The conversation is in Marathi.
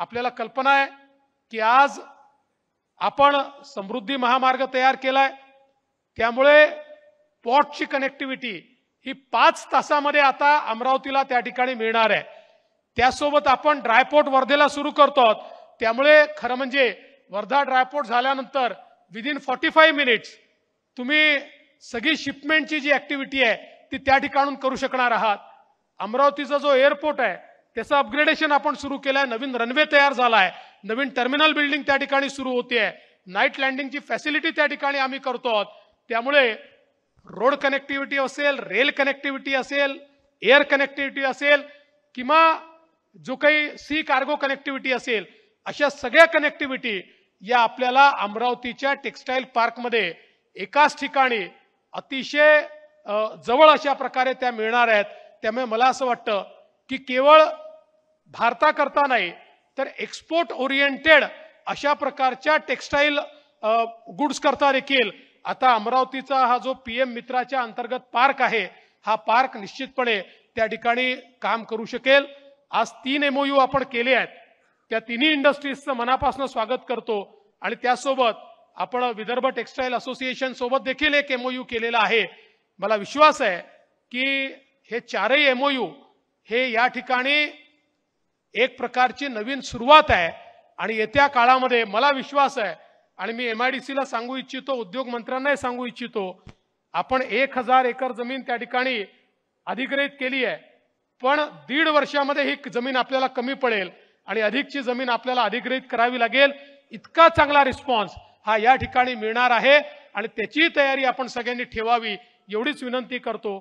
आपल्याला कल्पना आहे की आज आपण समृद्धी महामार्ग तयार केलाय त्यामुळे पॉटची कनेक्टिव्हिटी ही पाच तासामध्ये आता अमरावतीला त्या ठिकाणी मिळणार आहे त्यासोबत आपण ड्रायपोर्ट वर्धेला सुरू करतो त्यामुळे खरं म्हणजे वर्धा ड्रायपोर्ट झाल्यानंतर विदिन फॉर्टी फाईव्ह मिनिट्स तुम्ही सगळी शिपमेंटची जी ऍक्टिव्हिटी आहे ती त्या ठिकाणून करू शकणार आहात अमरावतीचा जो एअरपोर्ट आहे त्याचं अपग्रेडेशन आपण सुरू केलं आहे नवीन रनवे तयार झाला आहे नवीन टर्मिनल बिल्डिंग त्या ठिकाणी सुरू होते आहे नाईट लँडिंगची फॅसिलिटी त्या ठिकाणी आम्ही करतो आहोत त्यामुळे रोड कनेक्टिव्हिटी असेल रेल कनेक्टिव्हिटी असेल एअर कनेक्टिव्हिटी असेल किंवा जो काही सी कार्गो कनेक्टिव्हिटी असेल अशा सगळ्या कनेक्टिव्हिटी या आपल्याला अमरावतीच्या टेक्स्टाईल पार्कमध्ये एकाच ठिकाणी अतिशय जवळ अशा प्रकारे त्या मिळणार आहेत त्यामुळे मला असं वाटतं की केवळ भारताकरता नाही तर एक्सपोर्ट ओरिएंटेड अशा प्रकारच्या टेक्स्टाईल करता देखील आता अमरावतीचा हा जो पी एम मित्राच्या अंतर्गत पार्क आहे हा पार्क निश्चितपणे त्या ठिकाणी काम करू शकेल आज तीन एमओयू आपण केले आहेत त्या तिन्ही इंडस्ट्रीजचं मनापासून स्वागत करतो आणि त्यासोबत आपण विदर्भ टेक्स्टाईल असोसिएशन सोबत देखील एक एमओयू केलेला आहे मला विश्वास आहे की हे चारही एमओयू हे या ठिकाणी एक प्रकारची नवीन सुरुवात आहे आणि येत्या काळामध्ये मला विश्वास आहे आणि मी एम आय डी सीला सांगू इच्छितो उद्योग मंत्र्यांनाही सांगू इच्छितो आपण एक हजार एकर जमीन त्या ठिकाणी अधिग्रहित केली आहे पण दीड वर्षामध्ये ही जमीन आपल्याला कमी पडेल आणि अधिकची जमीन आपल्याला अधिग्रहित करावी लागेल इतका चांगला रिस्पॉन्स हा या ठिकाणी मिळणार आहे आणि त्याची तयारी आपण सगळ्यांनी ठेवावी एवढीच विनंती करतो